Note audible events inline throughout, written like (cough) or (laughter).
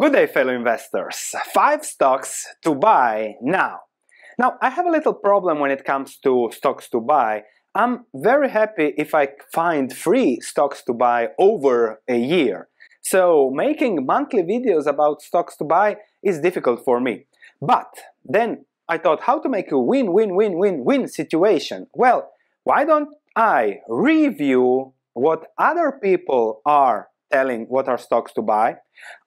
Good day, fellow investors. Five stocks to buy now. Now, I have a little problem when it comes to stocks to buy. I'm very happy if I find free stocks to buy over a year. So, making monthly videos about stocks to buy is difficult for me. But then I thought how to make a win win win win win situation. Well, why don't I review what other people are telling what are stocks to buy.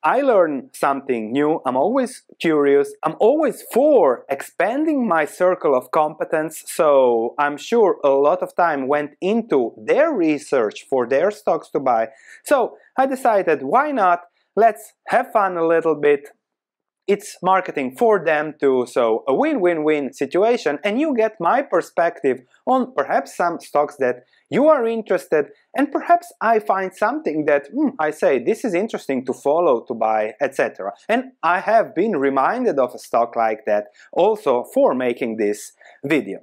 I learn something new. I'm always curious. I'm always for expanding my circle of competence. So I'm sure a lot of time went into their research for their stocks to buy. So I decided, why not? Let's have fun a little bit, it's marketing for them too, so a win-win-win situation and you get my perspective on perhaps some stocks that you are interested and perhaps I find something that hmm, I say this is interesting to follow, to buy, etc. And I have been reminded of a stock like that also for making this video.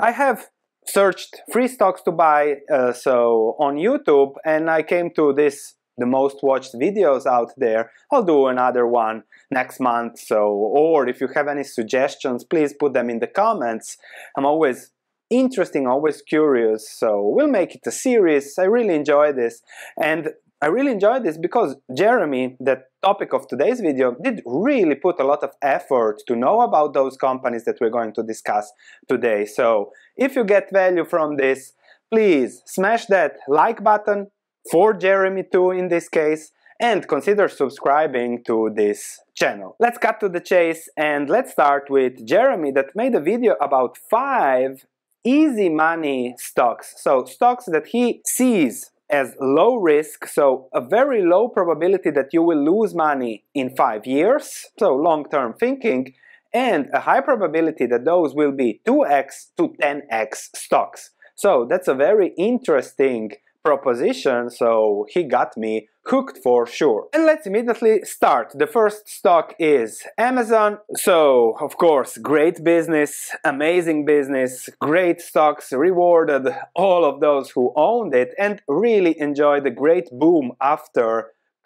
I have searched free stocks to buy uh, so on YouTube and I came to this the most watched videos out there, I'll do another one next month. So, or if you have any suggestions, please put them in the comments. I'm always interesting, always curious. So we'll make it a series. I really enjoy this. And I really enjoyed this because Jeremy, the topic of today's video, did really put a lot of effort to know about those companies that we're going to discuss today. So if you get value from this, please smash that like button, for Jeremy too in this case and consider subscribing to this channel. Let's cut to the chase and let's start with Jeremy that made a video about five easy money stocks. So stocks that he sees as low risk, so a very low probability that you will lose money in five years, so long-term thinking, and a high probability that those will be 2x to 10x stocks. So that's a very interesting proposition, so he got me hooked for sure. And let's immediately start. The first stock is Amazon. So, of course, great business, amazing business, great stocks, rewarded all of those who owned it and really enjoyed the great boom after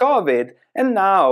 COVID. And now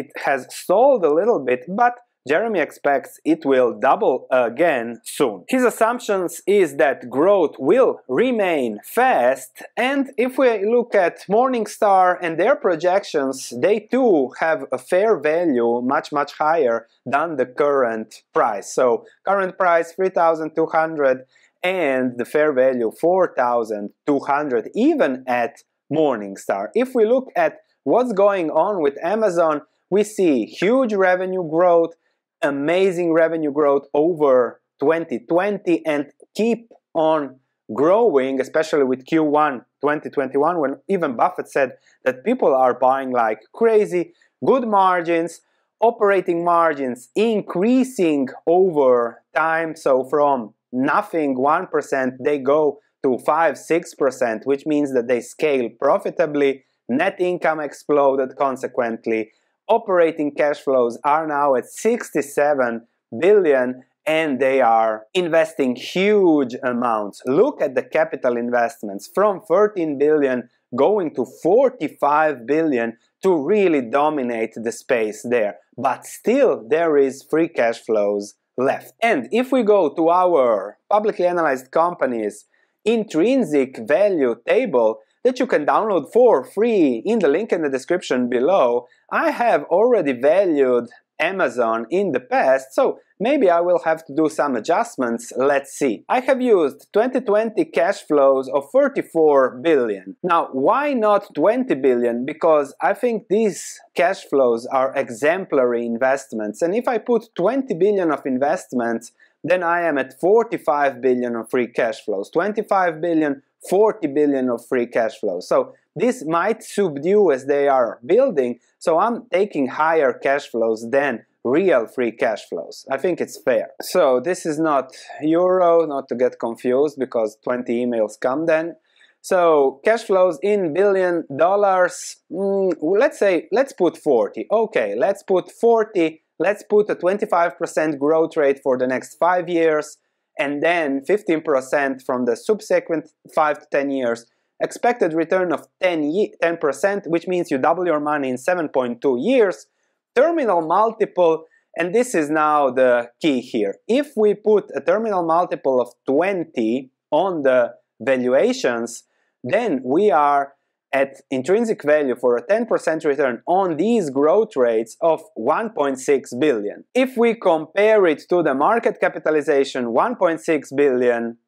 it has stalled a little bit, but Jeremy expects it will double again soon. His assumptions is that growth will remain fast and if we look at Morningstar and their projections, they too have a fair value much much higher than the current price. So current price 3200 and the fair value 4200 even at Morningstar. If we look at what's going on with Amazon, we see huge revenue growth, amazing revenue growth over 2020 and keep on growing, especially with Q1 2021, when even Buffett said that people are buying like crazy, good margins, operating margins increasing over time. So from nothing, 1%, they go to 5 6%, which means that they scale profitably, net income exploded consequently, operating cash flows are now at 67 billion and they are investing huge amounts. Look at the capital investments from 13 billion going to 45 billion to really dominate the space there. But still there is free cash flows left. And if we go to our publicly analyzed companies intrinsic value table, that you can download for free in the link in the description below. I have already valued Amazon in the past, so maybe I will have to do some adjustments, let's see. I have used 2020 cash flows of 34 billion. Now, why not 20 billion? Because I think these cash flows are exemplary investments, and if I put 20 billion of investments then I am at 45 billion of free cash flows, 25 billion, 40 billion of free cash flows. So this might subdue as they are building, so I'm taking higher cash flows than real free cash flows. I think it's fair. So this is not euro, not to get confused because 20 emails come then. So cash flows in billion dollars, mm, let's say, let's put 40. Okay, let's put 40 let's put a 25% growth rate for the next five years and then 15% from the subsequent five to 10 years. Expected return of 10 10%, which means you double your money in 7.2 years. Terminal multiple, and this is now the key here. If we put a terminal multiple of 20 on the valuations, then we are at intrinsic value for a 10% return on these growth rates of 1.6 billion. If we compare it to the market capitalization 1.6 billion,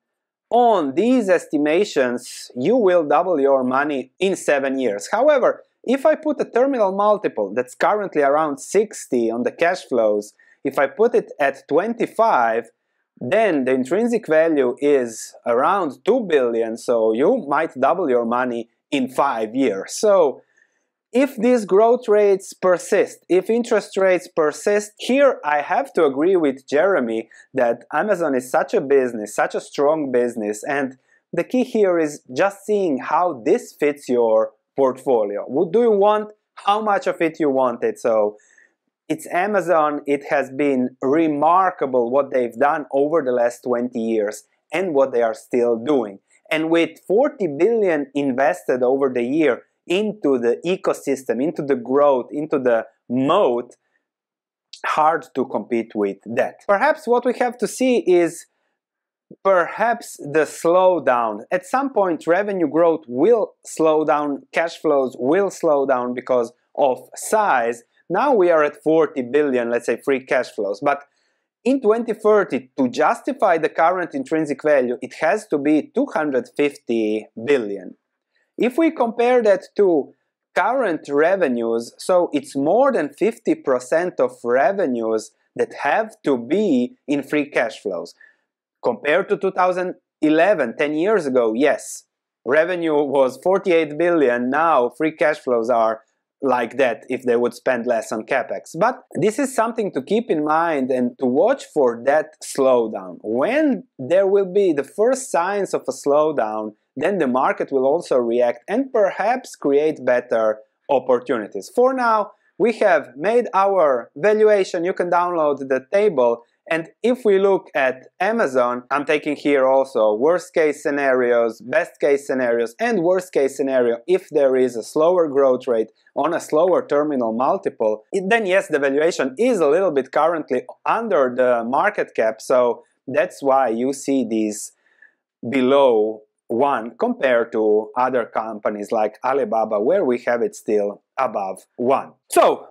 on these estimations, you will double your money in seven years. However, if I put a terminal multiple that's currently around 60 on the cash flows, if I put it at 25, then the intrinsic value is around 2 billion, so you might double your money in five years. So if these growth rates persist, if interest rates persist, here I have to agree with Jeremy that Amazon is such a business, such a strong business, and the key here is just seeing how this fits your portfolio. What do you want? How much of it you wanted? So it's Amazon. It has been remarkable what they've done over the last 20 years and what they are still doing. And with 40 billion invested over the year into the ecosystem, into the growth, into the moat, hard to compete with that. Perhaps what we have to see is perhaps the slowdown. At some point, revenue growth will slow down, cash flows will slow down because of size. Now we are at 40 billion, let's say, free cash flows. But in 2030, to justify the current intrinsic value, it has to be 250 billion. If we compare that to current revenues, so it's more than 50% of revenues that have to be in free cash flows. Compared to 2011, 10 years ago, yes, revenue was 48 billion, now free cash flows are like that if they would spend less on capex. But this is something to keep in mind and to watch for that slowdown. When there will be the first signs of a slowdown, then the market will also react and perhaps create better opportunities. For now, we have made our valuation. You can download the table and if we look at Amazon, I'm taking here also worst case scenarios, best case scenarios, and worst case scenario if there is a slower growth rate on a slower terminal multiple, then yes, the valuation is a little bit currently under the market cap. So that's why you see these below one compared to other companies like Alibaba, where we have it still above one. So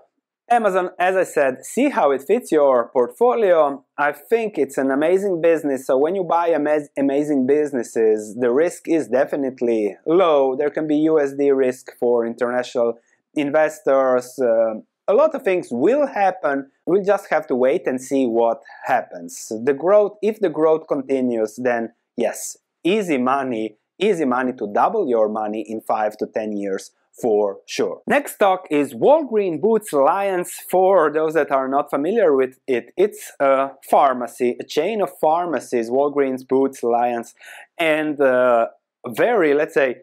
Amazon, as I said, see how it fits your portfolio. I think it's an amazing business. So when you buy amaz- amazing businesses, the risk is definitely low. There can be USD risk for international investors. Uh, a lot of things will happen. We'll just have to wait and see what happens. The growth, if the growth continues, then yes, easy money, easy money to double your money in five to 10 years for sure. Next stock is Walgreen Boots Alliance. For those that are not familiar with it, it's a pharmacy, a chain of pharmacies, Walgreens Boots Alliance, and uh, very, let's say,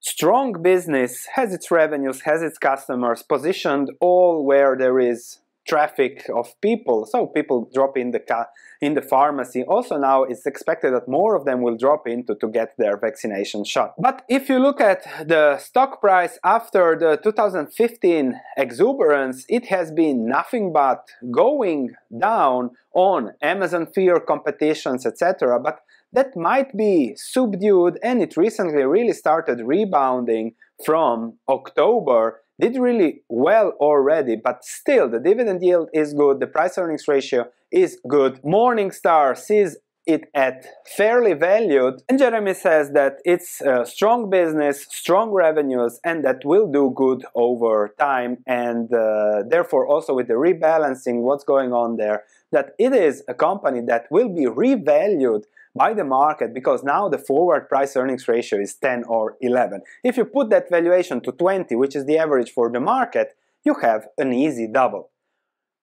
strong business, has its revenues, has its customers, positioned all where there is traffic of people. So people drop in the car in the pharmacy. Also now it's expected that more of them will drop in to get their vaccination shot. But if you look at the stock price after the 2015 exuberance, it has been nothing but going down on Amazon fear competitions, etc. But that might be subdued and it recently really started rebounding from October did really well already, but still the dividend yield is good, the price earnings ratio is good. Morningstar sees it at fairly valued and Jeremy says that it's a strong business, strong revenues and that will do good over time and uh, therefore also with the rebalancing what's going on there that it is a company that will be revalued by the market because now the forward price earnings ratio is 10 or 11. If you put that valuation to 20 which is the average for the market you have an easy double.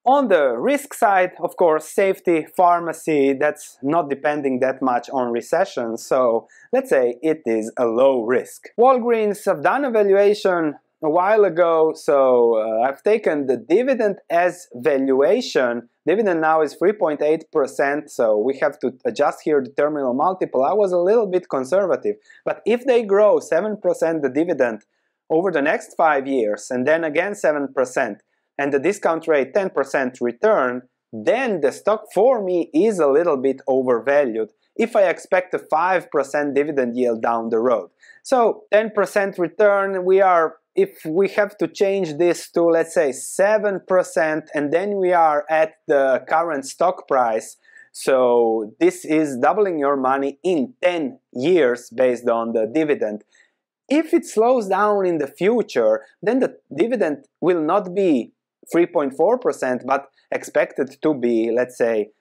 On the risk side, of course, safety, pharmacy, that's not depending that much on recession, so let's say it is a low risk. Walgreens have done a valuation a while ago, so uh, I've taken the dividend as valuation. Dividend now is 3.8%, so we have to adjust here the terminal multiple. I was a little bit conservative, but if they grow 7% the dividend over the next five years and then again 7%, and the discount rate 10% return, then the stock for me is a little bit overvalued if I expect a 5% dividend yield down the road. So 10% return, we are if we have to change this to let's say 7% and then we are at the current stock price so this is doubling your money in 10 years based on the dividend if it slows down in the future then the dividend will not be 3.4%, but expected to be, let's say,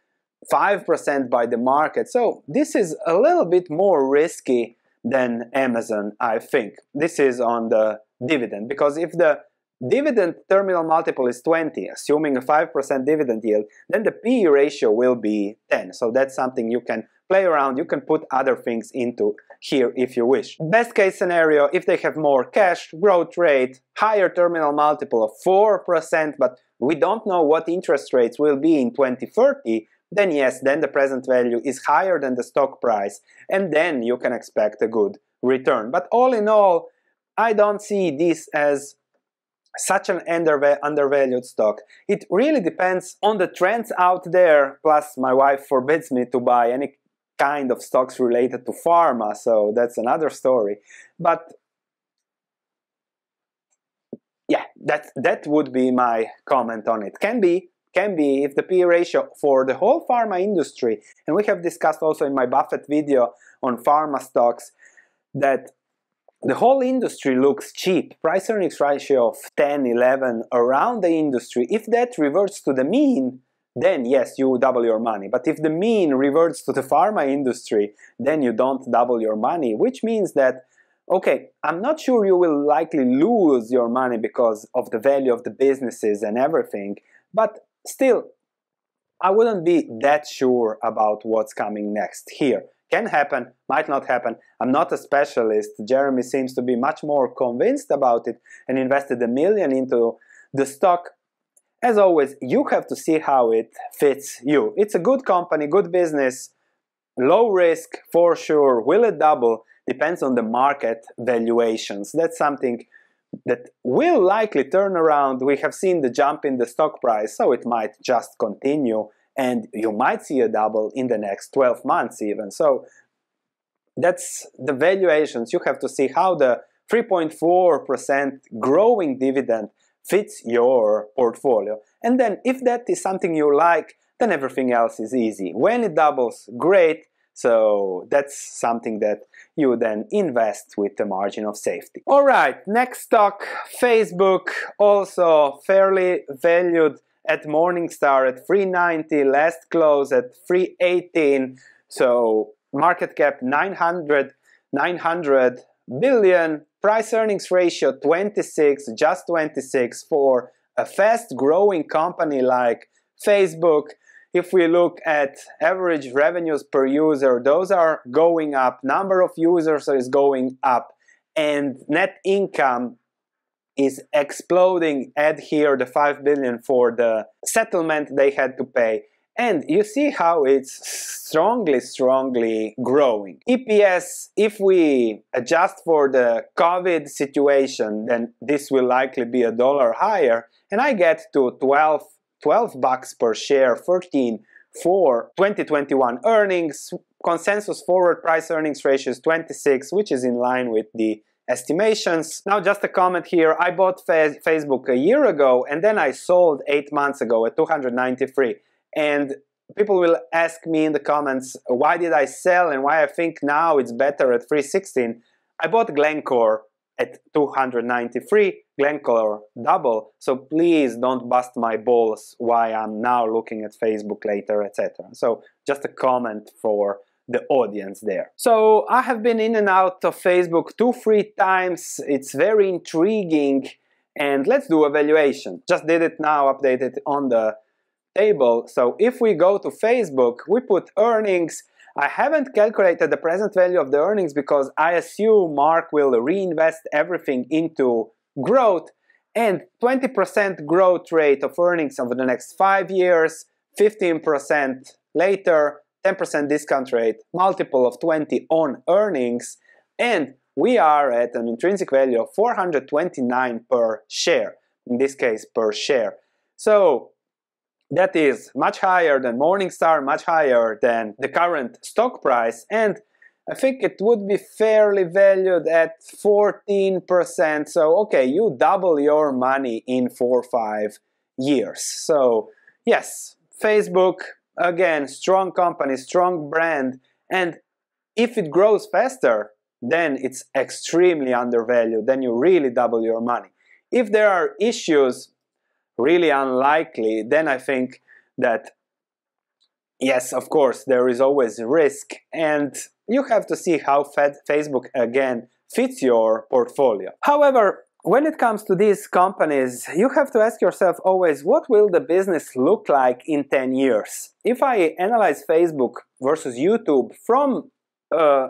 5% by the market. So this is a little bit more risky than Amazon, I think. This is on the dividend, because if the dividend terminal multiple is 20, assuming a 5% dividend yield, then the PE ratio will be 10. So that's something you can play around. You can put other things into here if you wish. Best case scenario, if they have more cash, growth rate, higher terminal multiple of 4%, but we don't know what interest rates will be in 2030, then yes, then the present value is higher than the stock price, and then you can expect a good return. But all in all, I don't see this as such an undervalued stock. It really depends on the trends out there, plus my wife forbids me to buy any kind of stocks related to pharma, so that's another story. But yeah, that that would be my comment on it. Can be can be if the PE ratio for the whole pharma industry, and we have discussed also in my Buffett video on pharma stocks that the whole industry looks cheap, price earnings ratio of 10, 11 around the industry. If that reverts to the mean, then yes, you double your money. But if the mean reverts to the pharma industry, then you don't double your money, which means that, okay, I'm not sure you will likely lose your money because of the value of the businesses and everything, but still, I wouldn't be that sure about what's coming next here. Can happen, might not happen. I'm not a specialist. Jeremy seems to be much more convinced about it and invested a million into the stock as always, you have to see how it fits you. It's a good company, good business, low risk for sure. Will it double? Depends on the market valuations. That's something that will likely turn around. We have seen the jump in the stock price, so it might just continue and you might see a double in the next 12 months even. So that's the valuations. You have to see how the 3.4% growing dividend fits your portfolio. And then if that is something you like, then everything else is easy. When it doubles, great. So that's something that you then invest with a margin of safety. All right, next stock, Facebook, also fairly valued at Morningstar at 390, last close at 318. So market cap 900, 900 billion price earnings ratio 26, just 26 for a fast growing company like Facebook. If we look at average revenues per user, those are going up, number of users is going up, and net income is exploding. Add here the 5 billion for the settlement they had to pay. And you see how it's strongly, strongly growing. EPS, if we adjust for the COVID situation, then this will likely be a dollar higher, and I get to 12, 12 bucks per share, 13 for 2021 earnings. Consensus forward price earnings ratio is 26, which is in line with the estimations. Now, just a comment here. I bought Facebook a year ago and then I sold eight months ago at 293. And people will ask me in the comments, why did I sell and why I think now it's better at 316? I bought Glencore at 293, Glencore double, so please don't bust my balls why I'm now looking at Facebook later, etc. So just a comment for the audience there. So I have been in and out of Facebook two, three times. It's very intriguing. And let's do evaluation. Just did it now, updated on the table. So if we go to Facebook, we put earnings. I haven't calculated the present value of the earnings because I assume Mark will reinvest everything into growth and 20% growth rate of earnings over the next five years, 15% later, 10% discount rate, multiple of 20 on earnings, and we are at an intrinsic value of 429 per share, in this case per share. So that is much higher than Morningstar, much higher than the current stock price, and I think it would be fairly valued at 14%. So, okay, you double your money in four or five years. So, yes, Facebook, again, strong company, strong brand, and if it grows faster, then it's extremely undervalued. Then you really double your money. If there are issues really unlikely, then I think that yes, of course, there is always risk, and you have to see how Facebook again fits your portfolio. However, when it comes to these companies, you have to ask yourself always what will the business look like in 10 years? If I analyze Facebook versus YouTube from uh,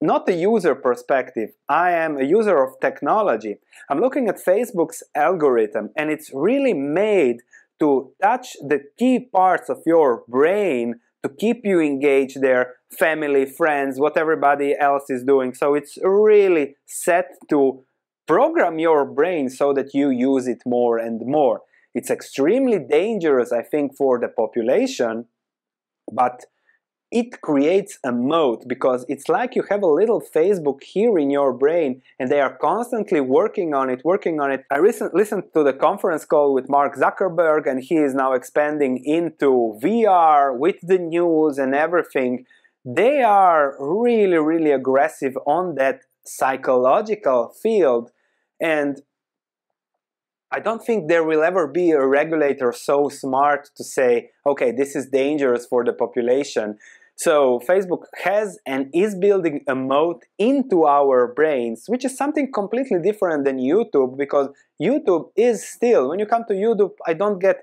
not a user perspective. I am a user of technology. I'm looking at Facebook's algorithm, and it's really made to touch the key parts of your brain to keep you engaged there, family, friends, what everybody else is doing. So it's really set to program your brain so that you use it more and more. It's extremely dangerous, I think, for the population, but it creates a moat because it's like you have a little Facebook here in your brain and they are constantly working on it, working on it. I recently listened to the conference call with Mark Zuckerberg and he is now expanding into VR with the news and everything. They are really, really aggressive on that psychological field and I don't think there will ever be a regulator so smart to say, okay, this is dangerous for the population. So Facebook has and is building a moat into our brains, which is something completely different than YouTube because YouTube is still, when you come to YouTube, I don't get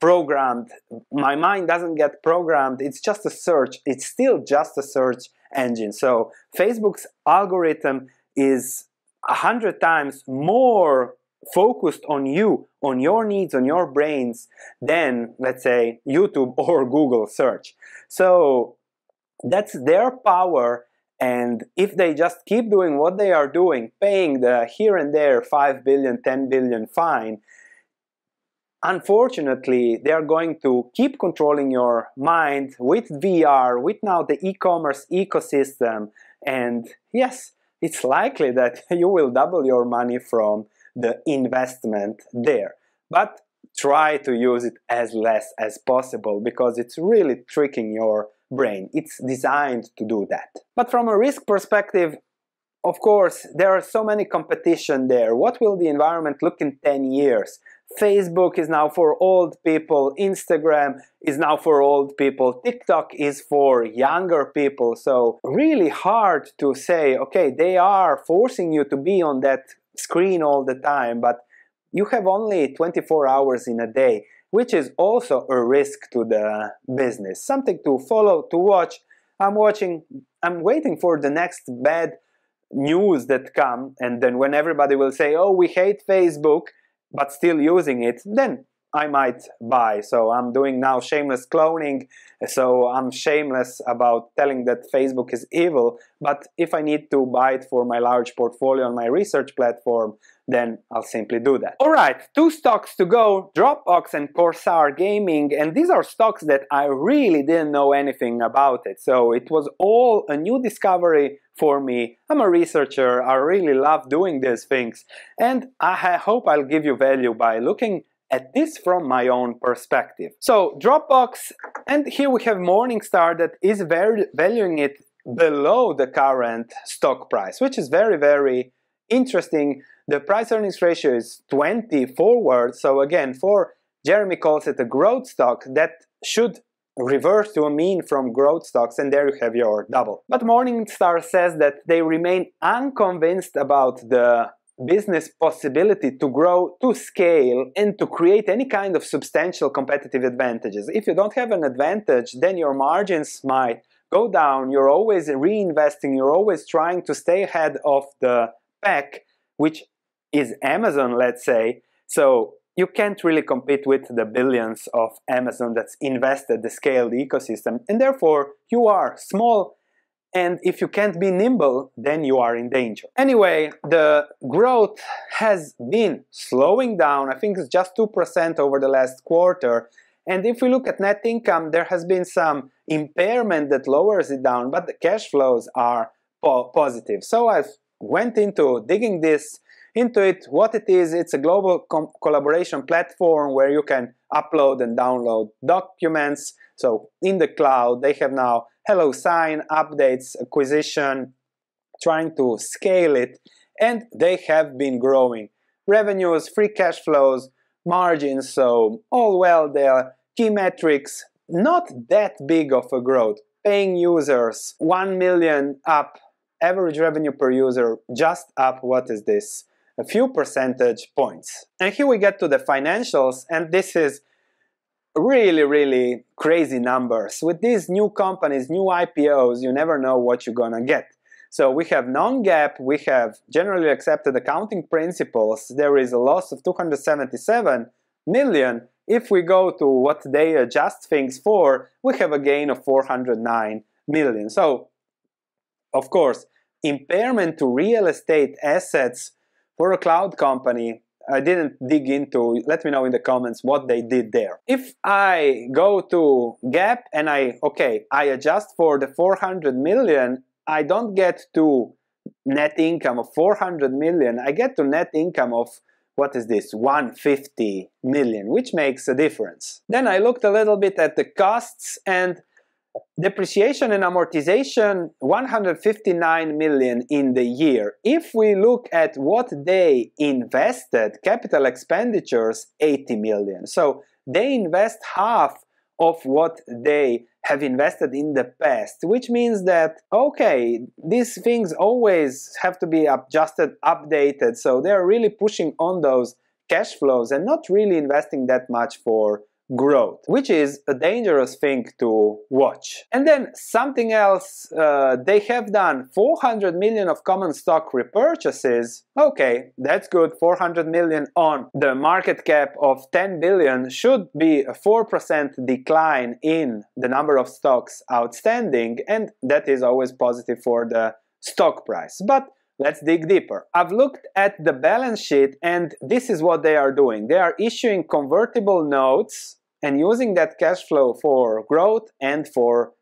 programmed. My mind doesn't get programmed. It's just a search. It's still just a search engine. So Facebook's algorithm is a hundred times more focused on you, on your needs, on your brains, than let's say YouTube (laughs) or Google search. So that's their power. And if they just keep doing what they are doing, paying the here and there 5 billion, 10 billion fine, unfortunately, they are going to keep controlling your mind with VR, with now the e commerce ecosystem. And yes, it's likely that (laughs) you will double your money from the investment there. But try to use it as less as possible because it's really tricking your brain. It's designed to do that. But from a risk perspective, of course, there are so many competition there. What will the environment look in 10 years? Facebook is now for old people, Instagram is now for old people, TikTok is for younger people. So, really hard to say, okay, they are forcing you to be on that screen all the time, but you have only 24 hours in a day which is also a risk to the business. Something to follow, to watch. I'm watching, I'm waiting for the next bad news that come, and then when everybody will say, oh, we hate Facebook, but still using it, then I might buy. So I'm doing now shameless cloning. So I'm shameless about telling that Facebook is evil. But if I need to buy it for my large portfolio on my research platform, then I'll simply do that. All right, two stocks to go, Dropbox and Corsair Gaming, and these are stocks that I really didn't know anything about it. So it was all a new discovery for me. I'm a researcher, I really love doing these things, and I hope I'll give you value by looking at this from my own perspective. So Dropbox, and here we have Morningstar that is very valuing it below the current stock price, which is very, very interesting. The price earnings ratio is 20 forward. So again, for Jeremy calls it a growth stock that should reverse to a mean from growth stocks and there you have your double. But Morningstar says that they remain unconvinced about the business possibility to grow, to scale, and to create any kind of substantial competitive advantages. If you don't have an advantage, then your margins might go down. You're always reinvesting, you're always trying to stay ahead of the pack, which is Amazon, let's say. So you can't really compete with the billions of Amazon that's invested, the scaled ecosystem, and therefore you are small and if you can't be nimble, then you are in danger. Anyway, the growth has been slowing down. I think it's just 2% over the last quarter. And if we look at net income, there has been some impairment that lowers it down, but the cash flows are po positive. So I went into digging this into it, what it is, it's a global collaboration platform where you can upload and download documents. So in the cloud, they have now hello sign, updates, acquisition, trying to scale it, and they have been growing. Revenues, free cash flows, margins, so all well there. Key metrics, not that big of a growth. Paying users, 1 million up, average revenue per user just up, what is this? A few percentage points. And here we get to the financials, and this is really, really crazy numbers. With these new companies, new IPOs, you never know what you're gonna get. So we have non-GAAP, we have generally accepted accounting principles. There is a loss of 277 million. If we go to what they adjust things for, we have a gain of 409 million. So, of course, impairment to real estate assets for a cloud company I didn't dig into, let me know in the comments what they did there. If I go to gap and I, okay, I adjust for the 400 million, I don't get to net income of 400 million, I get to net income of what is this 150 million which makes a difference then i looked a little bit at the costs and depreciation and amortization 159 million in the year if we look at what they invested capital expenditures 80 million so they invest half of what they have invested in the past which means that okay these things always have to be adjusted updated so they're really pushing on those cash flows and not really investing that much for growth, which is a dangerous thing to watch. And then something else, uh, they have done 400 million of common stock repurchases. Okay, that's good, 400 million on the market cap of 10 billion should be a 4% decline in the number of stocks outstanding, and that is always positive for the stock price. But Let's dig deeper. I've looked at the balance sheet and this is what they are doing. They are issuing convertible notes and using that cash flow for growth and for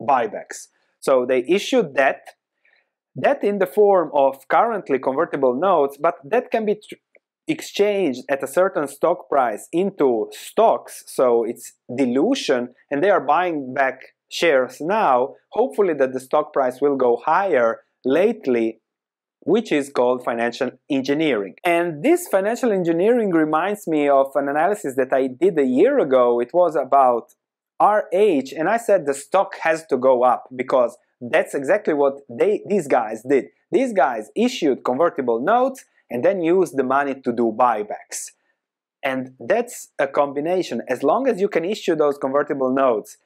buybacks. So they issued debt, debt in the form of currently convertible notes, but that can be exchanged at a certain stock price into stocks, so it's dilution, and they are buying back shares now. Hopefully, that the stock price will go higher lately which is called financial engineering. And this financial engineering reminds me of an analysis that I did a year ago. It was about RH, and I said the stock has to go up because that's exactly what they these guys did. These guys issued convertible notes and then used the money to do buybacks. And that's a combination. As long as you can issue those convertible notes,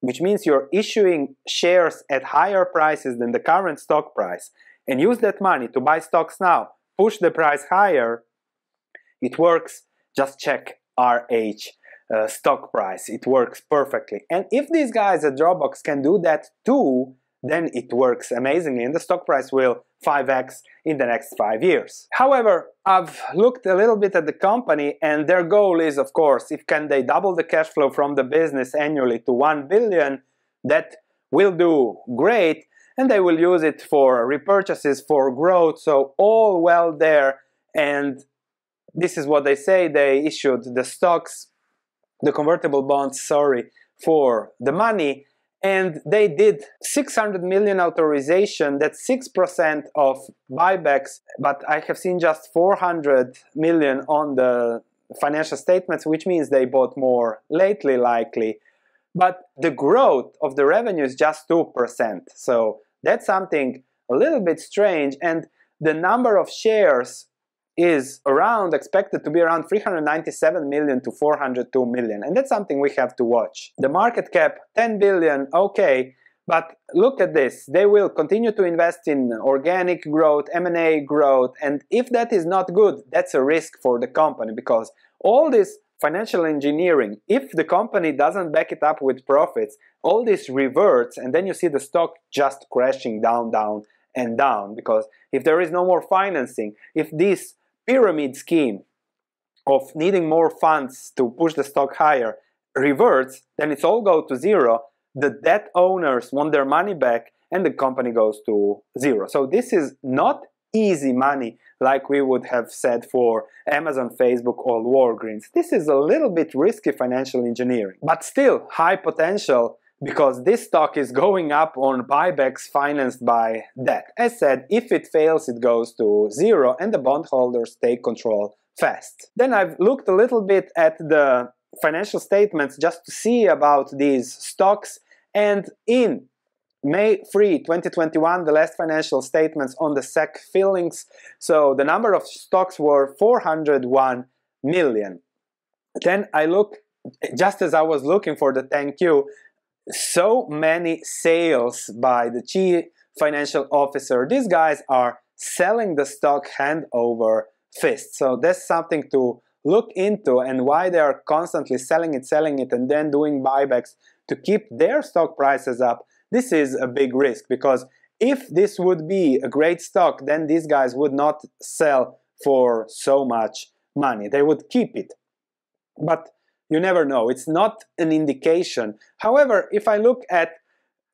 which means you're issuing shares at higher prices than the current stock price, and use that money to buy stocks now, push the price higher, it works. Just check RH uh, stock price. It works perfectly. And if these guys at Dropbox can do that too, then it works amazingly and the stock price will 5x in the next five years. However, I've looked a little bit at the company and their goal is, of course, if can they double the cash flow from the business annually to 1 billion, that will do great and they will use it for repurchases, for growth, so all well there. And this is what they say, they issued the stocks, the convertible bonds, sorry, for the money, and they did 600 million authorization, that's 6% of buybacks, but I have seen just 400 million on the financial statements, which means they bought more lately likely. But the growth of the revenue is just 2%. So that's something a little bit strange. And the number of shares is around expected to be around 397 million to 402 million and that's something we have to watch the market cap 10 billion okay but look at this they will continue to invest in organic growth m&a growth and if that is not good that's a risk for the company because all this financial engineering if the company doesn't back it up with profits all this reverts and then you see the stock just crashing down, down, and down because if there is no more financing, if this pyramid scheme of needing more funds to push the stock higher reverts, then it's all go to zero. The debt owners want their money back and the company goes to zero. So this is not easy money like we would have said for Amazon, Facebook or Walgreens. This is a little bit risky financial engineering, but still high potential because this stock is going up on buybacks financed by debt. As said, if it fails, it goes to zero and the bondholders take control fast. Then I've looked a little bit at the financial statements just to see about these stocks and in May 3, 2021, the last financial statements on the SEC fillings. So the number of stocks were 401 million. Then I look, just as I was looking for the thank you, so many sales by the chief financial officer. These guys are selling the stock hand over fist. So that's something to look into and why they are constantly selling it, selling it, and then doing buybacks to keep their stock prices up. This is a big risk because if this would be a great stock, then these guys would not sell for so much money. They would keep it. But you never know. It's not an indication. However, if I look at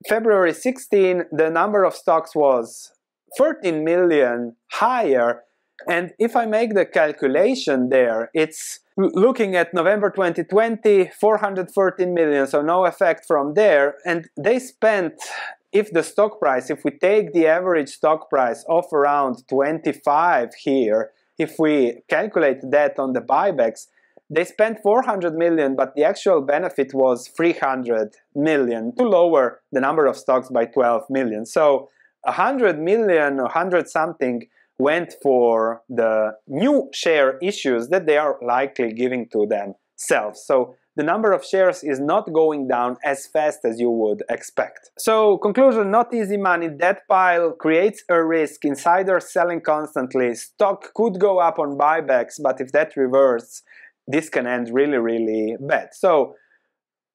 February 16, the number of stocks was 13 million higher. And if I make the calculation there, it's looking at November 2020, 413 million, so no effect from there. And they spent, if the stock price, if we take the average stock price of around 25 here, if we calculate that on the buybacks, they spent 400 million, but the actual benefit was 300 million to lower the number of stocks by 12 million. So 100 million, 100 something went for the new share issues that they are likely giving to themselves. So the number of shares is not going down as fast as you would expect. So conclusion, not easy money, debt pile creates a risk, insiders selling constantly, stock could go up on buybacks, but if that reverses, this can end really, really bad. So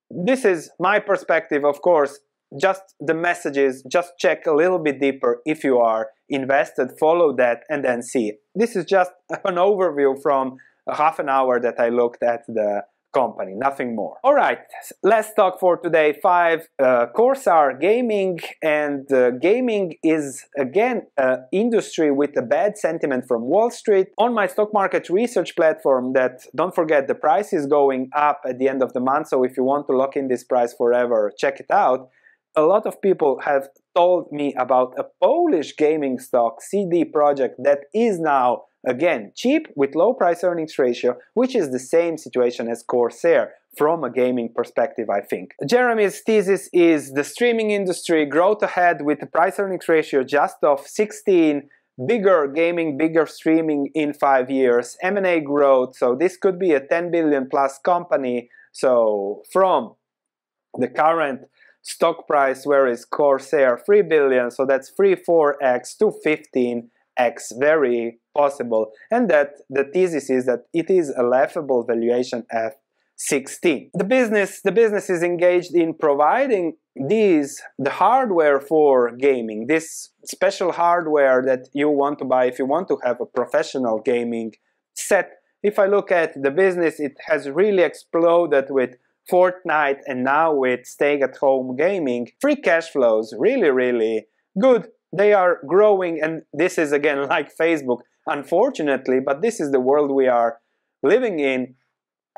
this is my perspective, of course. Just the messages, just check a little bit deeper if you are invested, follow that, and then see. This is just (laughs) an overview from half an hour that I looked at the company, nothing more. All right, let's talk for today five uh, Corsair gaming, and uh, gaming is again an industry with a bad sentiment from Wall Street. On my stock market research platform, that don't forget the price is going up at the end of the month, so if you want to lock in this price forever, check it out. A lot of people have told me about a Polish gaming stock, CD Projekt, that is now Again, cheap with low price earnings ratio, which is the same situation as Corsair from a gaming perspective, I think. Jeremy's thesis is the streaming industry growth ahead with a price earnings ratio just of 16 bigger gaming, bigger streaming in five years, M&A growth, so this could be a 10 billion plus company, so from the current stock price, where is Corsair, 3 billion, so that's 3, 4x to 15 x very possible and that the thesis is that it is a laughable valuation at 16. The business, the business is engaged in providing these, the hardware for gaming, this special hardware that you want to buy if you want to have a professional gaming set. If I look at the business, it has really exploded with Fortnite and now with staying at home gaming. Free cash flows really, really good they are growing and this is again (laughs) like facebook unfortunately but this is the world we are living in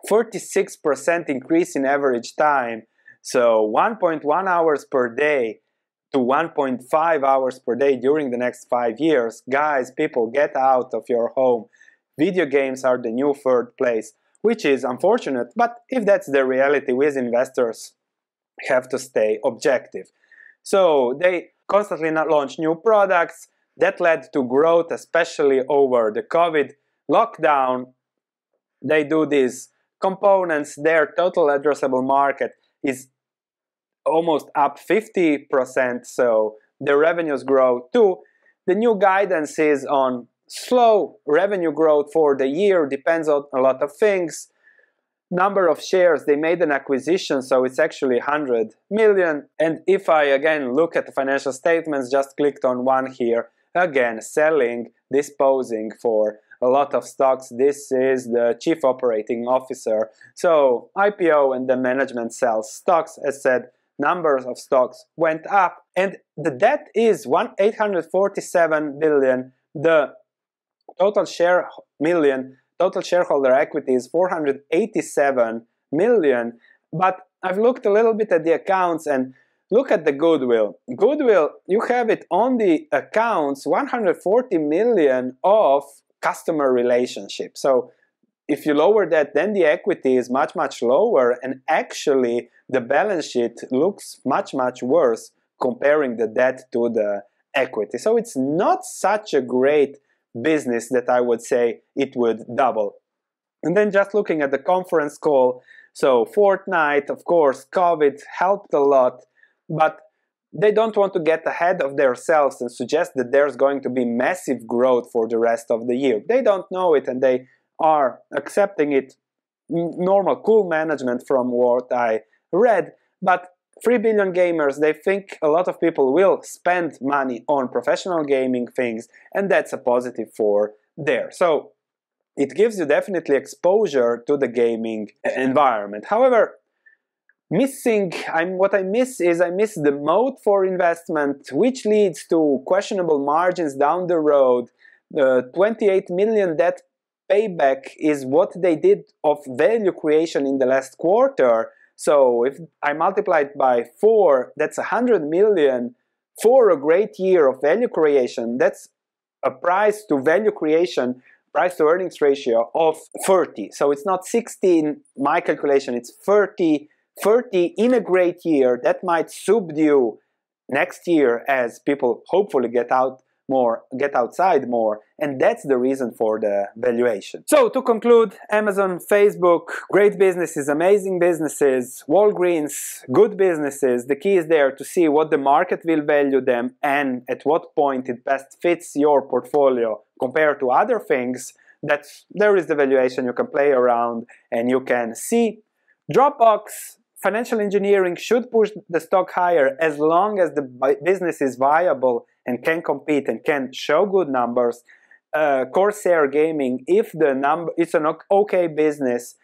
46% increase in average time so 1.1 hours per day to 1.5 hours per day during the next five years guys people get out of your home video games are the new third place which is unfortunate but if that's the reality we as investors have to stay objective so they Constantly launch new products that led to growth, especially over the COVID lockdown. They do these components, their total addressable market is almost up 50%, so the revenues grow too. The new guidance is on slow revenue growth for the year, depends on a lot of things number of shares, they made an acquisition, so it's actually 100 million. And if I again look at the financial statements, just clicked on one here, again, selling, disposing for a lot of stocks. This is the chief operating officer. So IPO and the management sells stocks, as said, numbers of stocks went up and the debt is 1 847 billion the total share million total shareholder equity is 487 million. But I've looked a little bit at the accounts and look at the goodwill. Goodwill, you have it on the accounts 140 million of customer relationship. So if you lower that, then the equity is much, much lower, and actually the balance sheet looks much, much worse comparing the debt to the equity. So it's not such a great business that I would say it would double. And then just looking at the conference call, so Fortnite, of course, COVID helped a lot, but they don't want to get ahead of themselves and suggest that there's going to be massive growth for the rest of the year. They don't know it and they are accepting it normal cool management from what I read, but 3 billion gamers, they think a lot of people will spend money on professional gaming things, and that's a positive for there. So it gives you definitely exposure to the gaming environment. However, missing I'm, what I miss is I miss the mode for investment, which leads to questionable margins down the road. Uh, 28 million debt payback is what they did of value creation in the last quarter so if I multiply it by 4, that's 100 million for a great year of value creation. That's a price to value creation, price to earnings ratio of 30. So it's not 60 in my calculation, it's 30. 30 in a great year, that might subdue next year as people hopefully get out more, get outside more, and that's the reason for the valuation. So to conclude, Amazon, Facebook, great businesses, amazing businesses, Walgreens, good businesses. The key is there to see what the market will value them and at what point it best fits your portfolio compared to other things. That there is the valuation you can play around and you can see. Dropbox, financial engineering should push the stock higher as long as the business is viable and can compete and can show good numbers, uh, Corsair Gaming, if the number, it's an okay business,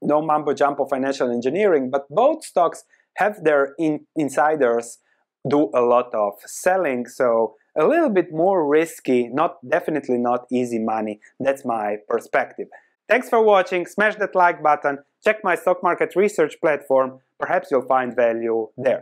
no mumbo jumbo financial engineering, but both stocks have their in insiders do a lot of selling, so a little bit more risky, not definitely not easy money. That's my perspective. Thanks for watching, smash that like button, check my stock market research platform, perhaps you'll find value there.